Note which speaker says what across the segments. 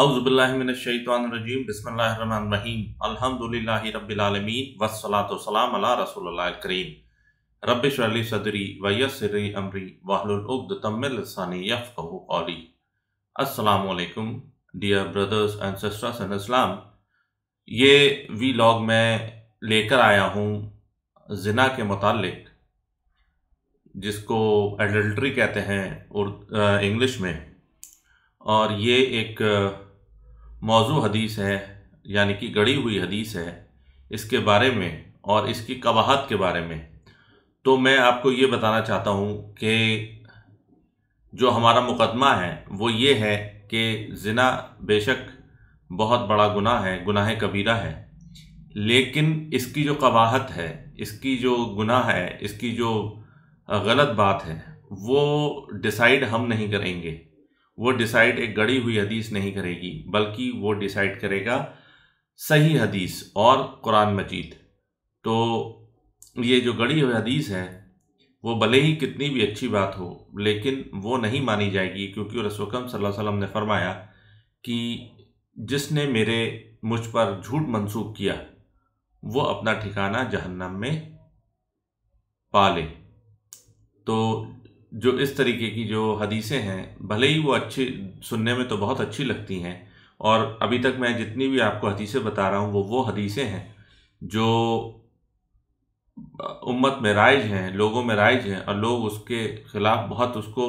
Speaker 1: अउज़बिल्लिमिनशैतरजीम बसमीम अलहमदिल्ला रबालमीन वसलातम रसोल्लाम रबली सदरी वयसर अमरी वाहलुलद तमिलसानी यफ़ली असलकुम dear brothers and sisters in Islam ये वी लॉग मैं लेकर आया हूँ जना के मतलब जिसको एडल्ट्री कहते हैं इंग्लिश में और ये एक मौजू हदीस है यानी कि गढ़ी हुई हदीस है इसके बारे में और इसकी कवाहत के बारे में तो मैं आपको ये बताना चाहता हूँ कि जो हमारा मुकदमा है वो ये है कि ज़िना बेशक बहुत बड़ा गुनाह है गुनाह कबीरा है लेकिन इसकी जो कवाहत है इसकी जो गुनाह है इसकी जो गलत बात है वो डिसाइड हम नहीं करेंगे वो डिसाइड एक गड़ी हुई हदीस नहीं करेगी बल्कि वो डिसाइड करेगा सही हदीस और कुरान मजीद तो ये जो गड़ी हुई हदीस है वो भले ही कितनी भी अच्छी बात हो लेकिन वो नहीं मानी जाएगी क्योंकि रसोकम सल्लल्लाहु अलैहि वसल्लम ने फरमाया कि जिसने मेरे मुझ पर झूठ मंसूब किया वो अपना ठिकाना जहन्नम में पा ले तो जो इस तरीके की जो हदीसें हैं भले ही वो अच्छी सुनने में तो बहुत अच्छी लगती हैं और अभी तक मैं जितनी भी आपको हदीसें बता रहा हूँ वो वो हदीसें हैं जो उम्मत में राइज हैं लोगों में राइज हैं और लोग उसके ख़िलाफ़ बहुत उसको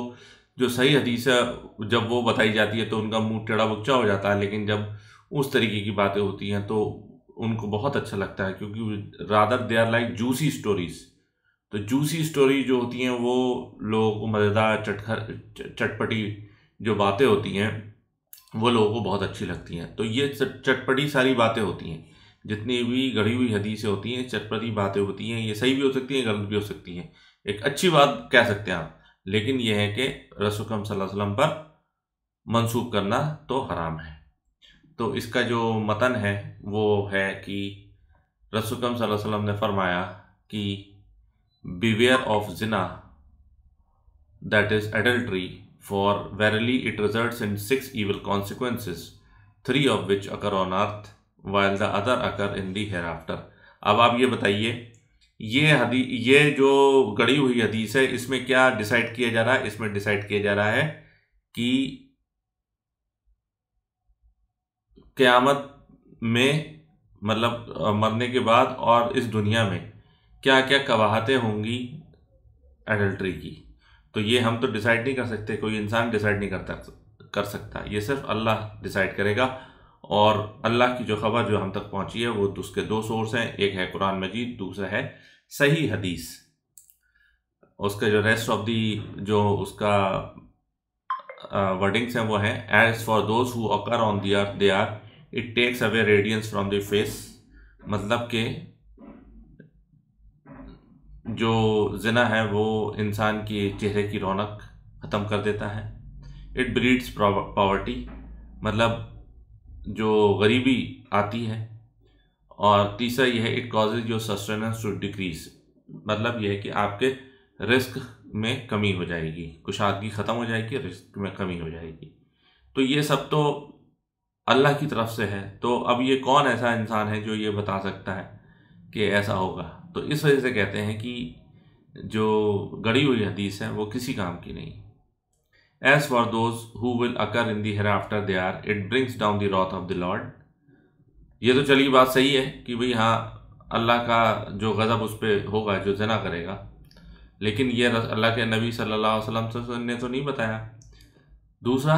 Speaker 1: जो सही हदीस है जब वो बताई जाती है तो उनका मुंह टेढ़ा बुच्चा हो जाता है लेकिन जब उस तरीके की बातें होती हैं तो उनको बहुत अच्छा लगता है क्योंकि rather they are like juicy stories तो जूसी स्टोरी जो होती हैं वो लोगों को मज़ेदार चटखर चटपटी जो बातें होती हैं वो लोगों को बहुत अच्छी लगती हैं तो ये चटपटी सारी बातें होती हैं जितनी भी गढ़ी हुई हदीसें होती हैं चटपटी बातें होती हैं ये सही भी हो सकती हैं गलत भी हो सकती हैं एक अच्छी बात कह सकते हैं आप लेकिन यह है कि रसोकम वसल्लम पर मनसूख करना तो हराम है तो इसका जो मतन है वो है कि रसोकम वसल्लम ने फरमाया कि beware of zina, that is adultery, for verily it results in six evil consequences, three of which occur on earth, while the other occur in the hereafter. अब आप ये बताइए ये हदी ये जो गड़ी हुई हदीस है इसमें क्या डिसाइड किया जा रहा है इसमें डिसाइड किया जा रहा है कि क़यामत में मतलब मरने के बाद और इस दुनिया में क्या क्या कवाहतें होंगी एडल्ट्री की तो ये हम तो डिसाइड नहीं कर सकते कोई इंसान डिसाइड नहीं करता कर सकता ये सिर्फ अल्लाह डिसाइड करेगा और अल्लाह की जो खबर जो हम तक पहुंची है वो उसके दो सोर्स हैं एक है कुरान मजीद दूसरा है सही हदीस उसका जो रेस्ट ऑफ दी जो उसका वर्डिंग्स हैं वो हैं as for those who occur on the they are it takes away radiance from the face मतलब के जो जना है वो इंसान के चेहरे की रौनक ख़त्म कर देता है इट ब्रीड्स पावर्टी मतलब जो गरीबी आती है और तीसरा यह है it causes your sustenance to decrease मतलब यह है कि आपके रिस्क में कमी हो जाएगी कुशादगी ख़त्म हो जाएगी रिस्क में कमी हो जाएगी तो ये सब तो अल्लाह की तरफ से है तो अब ये कौन ऐसा इंसान है जो ये बता सकता है कि ऐसा होगा तो इस वजह से कहते हैं कि जो गड़ी हुई हदीस है वो किसी काम की नहीं as for those who will occur in the hereafter they are it brings down the wrath of the lord ये तो चलिए बात सही है कि भाई हाँ अल्लाह का जो गज़ब उस पर होगा जो जना करेगा लेकिन ये अल्लाह के नबी सल्लल्लाहु अलैहि वसल्लम ने तो नहीं बताया दूसरा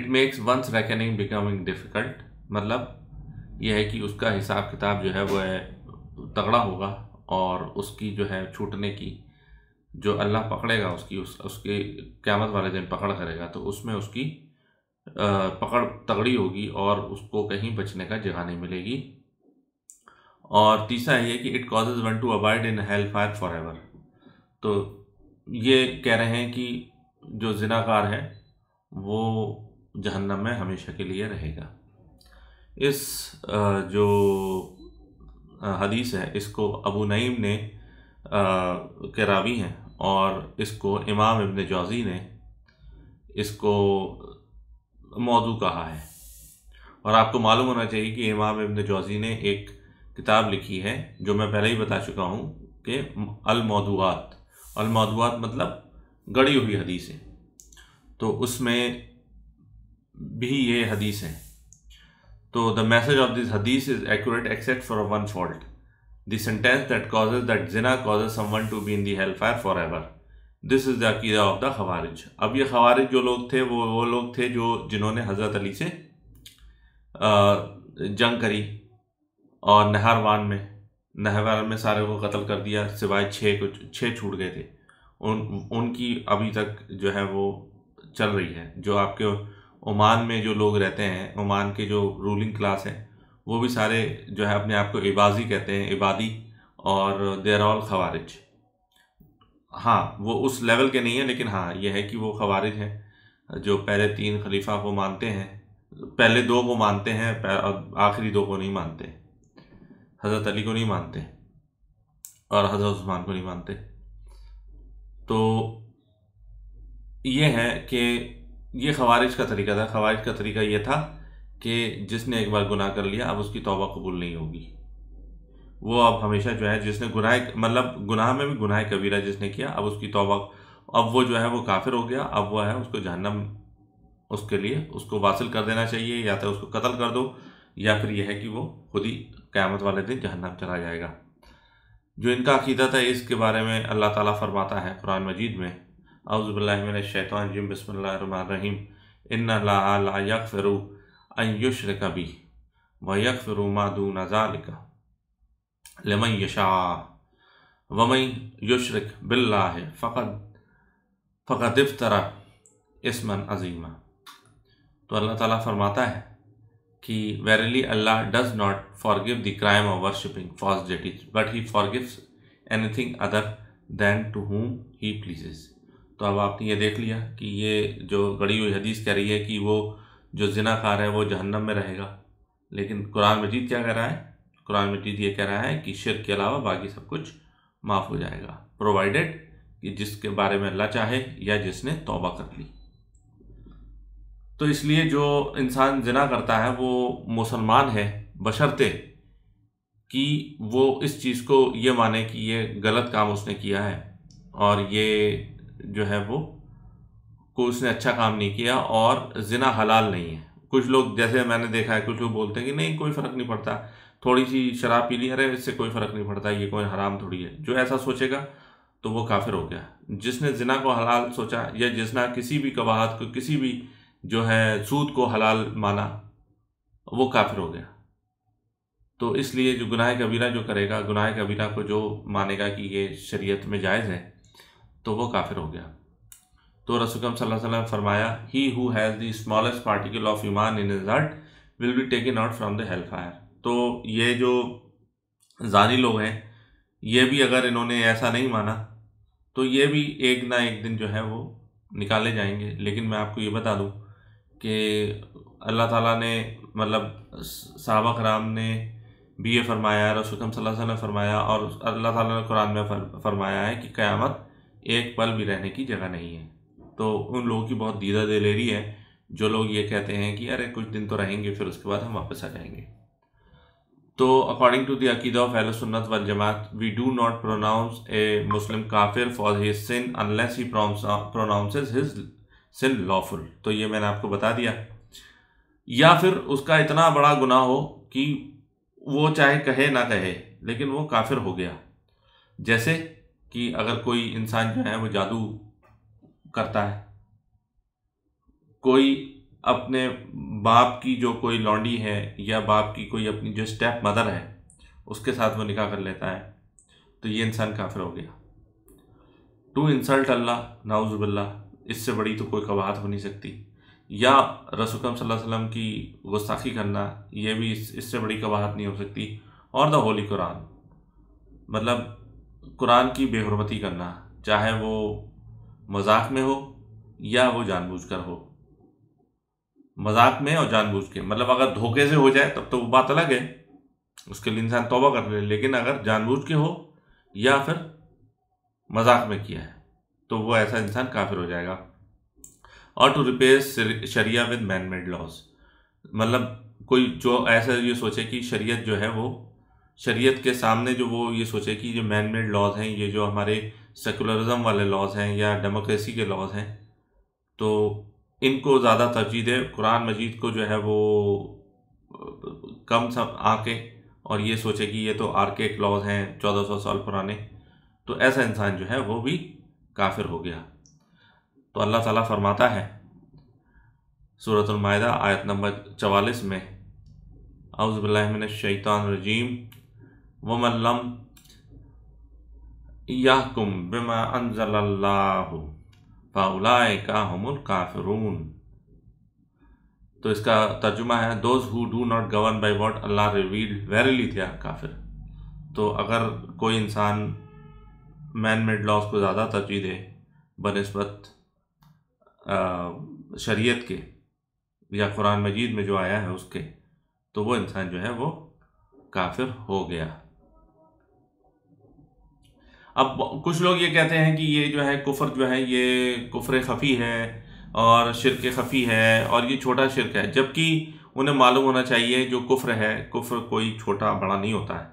Speaker 1: it makes one's reckoning becoming difficult मतलब यह है कि उसका हिसाब किताब जो है वह तगड़ा होगा और उसकी जो है छूटने की जो अल्लाह पकड़ेगा उसकी उस उसके क़्यामत वाले दिन पकड़ करेगा तो उसमें उसकी पकड़ तगड़ी होगी और उसको कहीं बचने का जगह नहीं मिलेगी और तीसरा ये कि it causes one to avoid in hell fire forever तो ये कह रहे हैं कि जो जिनाकार है वो जहन्नम में हमेशा के लिए रहेगा इस जो हदीस है इसको अबू नईम ने के रावी हैं और इसको इमाम इबन जौज़ी ने इसको मौजू कहा है और आपको मालूम होना चाहिए कि इमाम इबन जौज़ी ने एक किताब लिखी है जो मैं पहले ही बता चुका हूँ कि अलमौदूआत अलमौदूआत मतलब गड़ी हुई हदीसें तो उसमें भी ये हदीस हैं तो the message of this hadith is accurate except for one fault sentence that causes that जिना causes someone to be in the hell fire forever this is the अकीदा ऑफ द खवारिज अब ये खवारिज जो लोग थे वो वो लोग थे जो जिन्होंने हज़रत अली से जंग करी और नहरवान में नहरवान में सारे को कत्ल कर दिया सिवाय छः को छः छूट गए थे उन उनकी अभी तक जो है वो चल रही है जो आपके ओमान में जो लोग रहते हैं ओमान के जो रूलिंग क्लास हैं वो भी सारे जो है अपने आप को इबाजी कहते हैं इबादी और आर ऑल खवारिज हाँ वो उस लेवल के नहीं है लेकिन हाँ ये है कि वो खवारिज हैं जो पहले तीन खलीफा को मानते हैं पहले दो को मानते हैं आखिरी दो को नहीं मानते हज़रत अली को नहीं मानते और हज़रत उस्मान को नहीं मानते तो ये है कि ये खवारिज का तरीका था खवारिज का तरीका ये था कि जिसने एक बार गुनाह कर लिया अब उसकी तौबा कबूल नहीं होगी वो अब हमेशा जो है जिसने गुनाह मतलब गुनाह में भी गुनाह कबीरा जिसने किया अब उसकी तौबा अब वो जो है वो काफिर हो गया अब वो है उसको जहन्नम उसके लिए उसको वासिल कर देना चाहिए या तो उसको कत्ल कर दो या फिर यह है कि वो खुद ही क़्यामत वाले दिन जहन्नम चला जाएगा जो इनका अकीदा था इसके बारे में अल्लाह ताला फरमाता है कुरान मजीद में अवज़बिल्लिमिनशैतरजीम बसमीम इन्नफ़रू अयुश कभी वयक फ़रूमादू नज़ालिका लमई यशा वमई युशरक बिल्ला फ़कत फ़कत इफ्तरा इसमन अजीमा तो अल्लाह ताला फरमाता है कि verily Allah does not forgive the crime of worshipping false deities but he forgives anything other than to whom he pleases तो अब आपने ये देख लिया कि ये जो गड़ी हुई हदीस कह रही है कि वो जो जिनाकार है वो जहन्नम में रहेगा लेकिन कुरान मजीद क्या कह रहा है कुरान मजीद ये कह रहा है कि शिर के अलावा बाकी सब कुछ माफ़ हो जाएगा प्रोवाइडेड कि जिसके बारे में अल्लाह चाहे या जिसने तौबा कर ली तो इसलिए जो इंसान जना करता है वो मुसलमान है बशर्ते कि वो इस चीज़ को ये माने कि ये गलत काम उसने किया है और ये जो है वो को उसने अच्छा काम नहीं किया और ज़िना हलाल नहीं है कुछ लोग जैसे मैंने देखा है कुछ लोग बोलते हैं कि नहीं कोई फ़र्क नहीं पड़ता थोड़ी सी शराब पी ली अरे इससे कोई फ़र्क नहीं पड़ता ये कोई हराम थोड़ी है जो ऐसा सोचेगा तो वो काफिर हो गया जिसने जिना को हलाल सोचा या जिसना किसी भी कबाहत को किसी भी जो है सूद को हलाल माना वो काफिर हो गया तो इसलिए जो गुनाह कबीरा जो करेगा गुनाह कबीरा को जो मानेगा कि ये शरीयत में जायज़ है तो वो काफिर हो गया तो रसुकम सल्लम फरमाया he who has the smallest particle of ईमान in his heart will be taken out from the hell fire तो ये जो जानी लोग हैं ये भी अगर इन्होंने ऐसा नहीं माना तो ये भी एक ना एक दिन जो है वो निकाले जाएंगे लेकिन मैं आपको ये बता दूँ कि अल्लाह ताला ने मतलब सबक राम ने भी ये फरमाया रसुकम सल्ला ने फरमाया और अल्लाह ताला ने कुरान में फरमाया है कि क़यामत एक पल भी रहने की जगह नहीं है तो उन लोगों की बहुत दीदा दिलेरी है जो लोग ये कहते हैं कि अरे कुछ दिन तो रहेंगे फिर उसके बाद हम वापस आ जाएंगे तो अकॉर्डिंग टू द ऑफ अहल सुन्नत वल जमात we do not pronounce a Muslim काफिर for his sin unless he pronounce his sin lawful तो ये मैंने आपको बता दिया या फिर उसका इतना बड़ा गुनाह हो कि वो चाहे कहे ना कहे लेकिन वो काफिर हो गया जैसे कि अगर कोई इंसान जो है वो जादू करता है कोई अपने बाप की जो कोई लौंडी है या बाप की कोई अपनी जो स्टेप मदर है उसके साथ वो निकाह कर लेता है तो ये इंसान काफिर हो गया टू इंसल्ट अल्लाह नाउज़बिल्ला इससे बड़ी तो कोई कबाहत हो नहीं सकती या रसुकम वसल्लम की गुस्ताखी करना ये भी इस, इससे बड़ी कबाहत नहीं हो सकती और द होली कुरान मतलब कुरान की बेहरमती करना चाहे वो मजाक में हो या वो जानबूझकर हो मजाक में और जानबूझ के मतलब अगर धोखे से हो जाए तब तो वो बात अलग है उसके लिए इंसान तोबा कर ले लेकिन अगर जानबूझ के हो या फिर मजाक में किया है तो वो ऐसा इंसान काफिर हो जाएगा और टू रिपेयर शरिया विद मैन मेड लॉज मतलब कोई जो ऐसा ये सोचे कि शरीयत जो है वो शरीयत के सामने जो वो ये सोचे कि जो मैन मेड लॉज हैं ये जो हमारे सेकुलरिज्म वाले लॉज हैं या डेमोक्रेसी के लॉज हैं तो इनको ज़्यादा तरजीह दे कुरान मजीद को जो है वो कम सब आके और ये सोचे कि ये तो आर्केक लॉज हैं चौदह सौ साल पुराने तो ऐसा इंसान जो है वो भी काफिर हो गया तो अल्लाह ताला फरमाता है सूरतमायदा आयत नंबर चवालीस में शैतान रजीम वमल्लम याकुम बिमा अनजल्लाहु फ़ाउलाए का हमुल काफिरून तो इसका तर्जुमा है those who do not govern by what Allah reveal verily they काफिर तो अगर कोई इंसान मैन मेड लॉज को ज़्यादा तरजीह दे बनस्बत शरीयत के या कुरान मजीद में जो आया है उसके तो वो इंसान जो है वो काफिर हो गया अब कुछ लोग ये कहते हैं कि ये जो है कुफर जो है ये कुफर खफ़ी है और शिरक खफ़ी है और ये छोटा शिरक है जबकि उन्हें मालूम होना चाहिए जो कुफ्र है कुफ्र कोई छोटा बड़ा नहीं होता है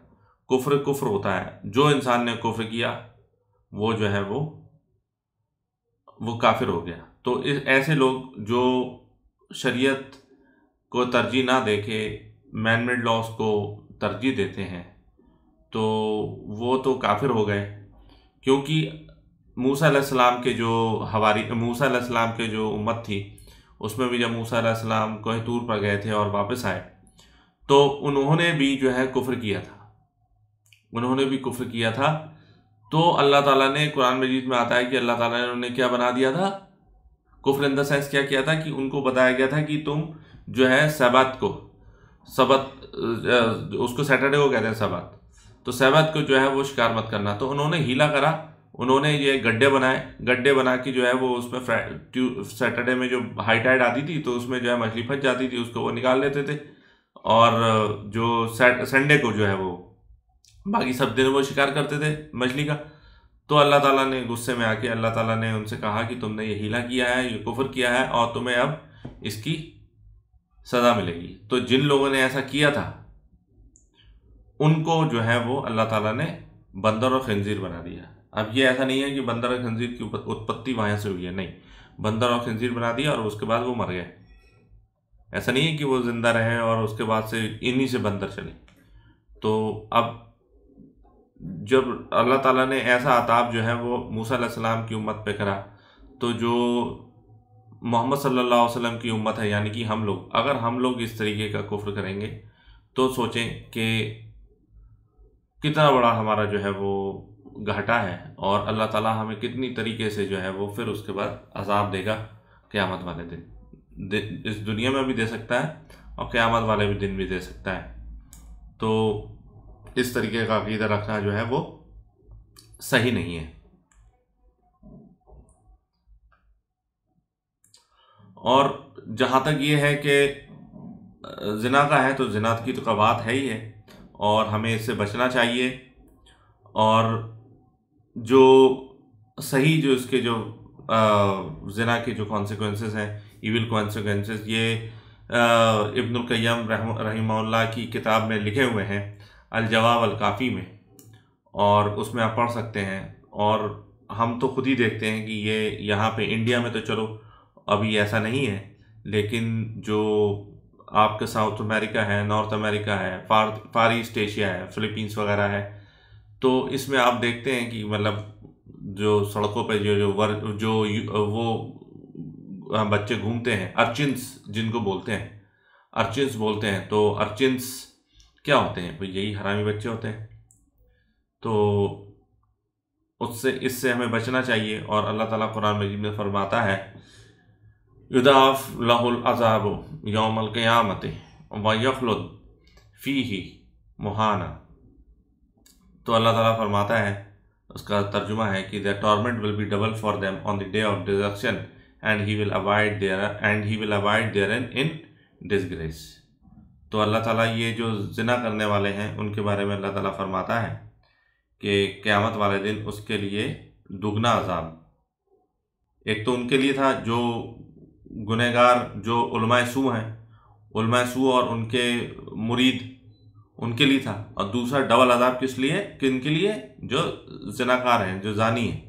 Speaker 1: कुफ्र कुफ्र होता है जो इंसान ने कुफ्र किया वो जो है वो वो काफिर हो गया तो इस ऐसे लोग जो शरीयत को तरजीह ना देके मैनमेड लॉस को तरजीह देते हैं तो वो तो काफिर हो गए क्योंकि मूसा सलाम के जो हवारी मूसा सलाम के जो उम्मत थी उसमें भी जब मूसा सलाम कोहतूर पर गए थे और वापस आए तो उन्होंने भी जो है कुफ्र किया था उन्होंने भी कुफ्र किया था तो अल्लाह ताला ने कुरान मजीद में आता है कि अल्लाह ताला ने उन्हें क्या बना दिया था कुफ्र इन देंस क्या किया था कि उनको बताया गया था कि तुम जो है सबत को सबत उसको सैटरडे को कहते हैं सबत तो सहमत को जो है वो शिकार मत करना तो उन्होंने हीला करा उन्होंने ये गड्ढे बनाए गड्ढे बना के जो है वो उसमें सैटरडे में जो हाई टाइड आती थी तो उसमें जो है मछली फंस जाती थी उसको वो निकाल लेते थे और जो संडे को जो है वो बाकी सब दिन वो शिकार करते थे मछली का तो अल्लाह ताला ने गुस्से में आके अल्लाह ताला ने उनसे कहा कि तुमने ये हीला किया है ये कुफर किया है और तुम्हें अब इसकी सज़ा मिलेगी तो जिन लोगों ने ऐसा किया था उनको जो है वो अल्लाह ताला ने बंदर और खंजीर बना दिया अब ये ऐसा नहीं है कि बंदर और खंजीर की उत्पत्ति वहाँ से हुई है नहीं बंदर और खंजीर बना दिया और उसके बाद वो मर गए ऐसा नहीं है कि वो ज़िंदा रहे और उसके बाद से इन्हीं से बंदर चले तो अब जब अल्लाह ताला ने ऐसा आताब जो है वो मूसा सलाम की उम्मत पे करा तो जो मोहम्मद सल्लल्लाहु अलैहि वसल्लम की उम्मत है यानी कि हम लोग अगर हम लोग इस तरीके का कुफ्र करेंगे तो सोचें कि कितना बड़ा हमारा जो है वो घाटा है और अल्लाह ताला हमें कितनी तरीके से जो है वो फिर उसके बाद अजाब देगा क़्यामत वाले दिन दे, इस दुनिया में भी दे सकता है और क़्यामत वाले भी दिन भी दे सकता है तो इस तरीके का अकीदा रखना जो है वो सही नहीं है और जहाँ तक ये है कि जना का है तो जिनात की तो कबात है ही है और हमें इससे बचना चाहिए और जो सही जो इसके जो जना के जो कॉन्सिक्वेंसेस हैं इविल कॉन्सिक्वेंसेस ये इब्नुल रही की किताब में लिखे हुए हैं अलजवाब अलकाफ़ी में और उसमें आप पढ़ सकते हैं और हम तो खुद ही देखते हैं कि ये यहाँ पे इंडिया में तो चलो अभी ऐसा नहीं है लेकिन जो आपके साउथ अमेरिका है नॉर्थ अमेरिका है फार फार ईस्ट एशिया है फिलीपींस वगैरह है तो इसमें आप देखते हैं कि मतलब जो सड़कों पर जो जो वर्ग जो वो बच्चे घूमते हैं अर्चिन्स जिनको बोलते हैं अर्चिन्स बोलते हैं तो अर्चिन्स क्या होते हैं भाई यही हरामी बच्चे होते हैं तो उससे इससे हमें बचना चाहिए और अल्लाह ताला कुरान मजीद में फरमाता है युदाफ लहुलज़ाब यौमलक़यामत वयखलुद फ़ी ही मुहाना तो अल्लाह ताला फरमाता है उसका तर्जुमा है कि the torment will be double for them on the day of dejection and he will avoid there and he will avoid there an in disgrace तो अल्लाह ताला ये जो जिना करने वाले हैं उनके बारे में अल्लाह ताला फरमाता है कि क़्यामत वाले दिन उसके लिए दुगना अजाब एक तो उनके लिए था जो गुनहगार जो सू हैं सू और उनके मुरीद उनके लिए था और दूसरा डबल अदाब किस लिए किन के लिए जो जनाकार हैं जो जानी हैं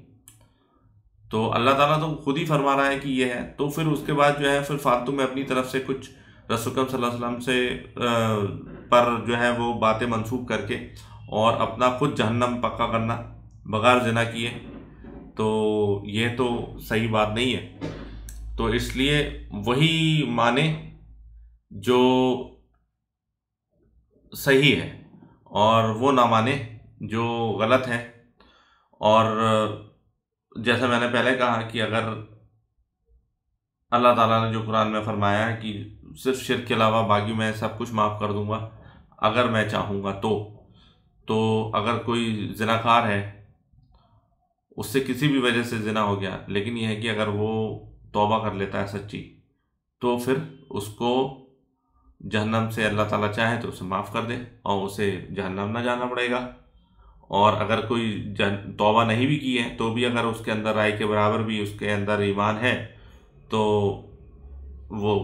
Speaker 1: तो अल्लाह ताला तो खुद ही फरमा रहा है कि ये है तो फिर उसके बाद जो है फिर फालतू में अपनी तरफ से कुछ रसुकम सल्लम से पर जो है वो बातें मनसूब करके और अपना खुद जहन्नम पक्का करना बगैर जना किए तो ये तो सही बात नहीं है तो इसलिए वही माने जो सही है और वो ना माने जो गलत है और जैसा मैंने पहले कहा कि अगर अल्लाह ताला ने जो कुरान में फरमाया है कि सिर्फ शिर के अलावा बाकी मैं सब कुछ माफ़ कर दूंगा अगर मैं चाहूँगा तो तो अगर कोई जनाकार है उससे किसी भी वजह से ज़िना हो गया लेकिन यह है कि अगर वो तौबा कर लेता है सच्ची तो फिर उसको जहन्नम से अल्लाह ताला चाहे तो उसे माफ़ कर दे और उसे जहन्नम ना जाना पड़ेगा और अगर कोई तौबा नहीं भी की है तो भी अगर उसके अंदर राय के बराबर भी उसके अंदर ईमान है तो वो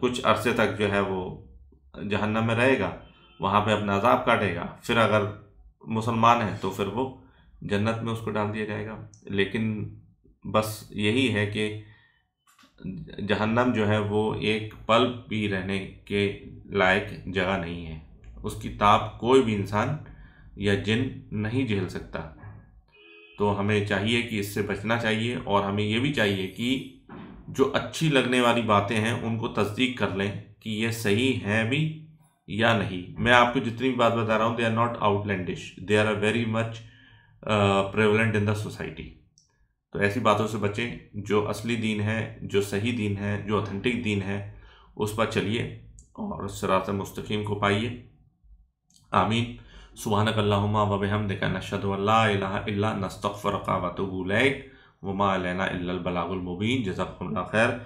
Speaker 1: कुछ अरसे तक जो है वो जहन्नम में रहेगा वहाँ पे अपना अजाब काटेगा फिर अगर मुसलमान है तो फिर वो जन्नत में उसको डाल दिया जाएगा लेकिन बस यही है कि जहन्नम जो है वो एक पल भी रहने के लायक जगह नहीं है उसकी ताप कोई भी इंसान या जिन नहीं झेल सकता तो हमें चाहिए कि इससे बचना चाहिए और हमें ये भी चाहिए कि जो अच्छी लगने वाली बातें हैं उनको तस्दीक कर लें कि यह सही हैं भी या नहीं मैं आपको जितनी भी बात बता रहा हूँ they are not outlandish they are a very much prevalent in the society तो ऐसी बातों से बचें जो असली दीन है जो सही दीन है जो ऑथेंटिक दीन है उस पर चलिए और सरात मुस्तकीम को पाइए आमीन सुबहानक अल्लाहुम्मा व बिहमदिका नशहदु अल्ला इलाहा इल्ला नस्तगफिरुका व वमा अलैना इल्ला अल बलागुल मुबीन खैर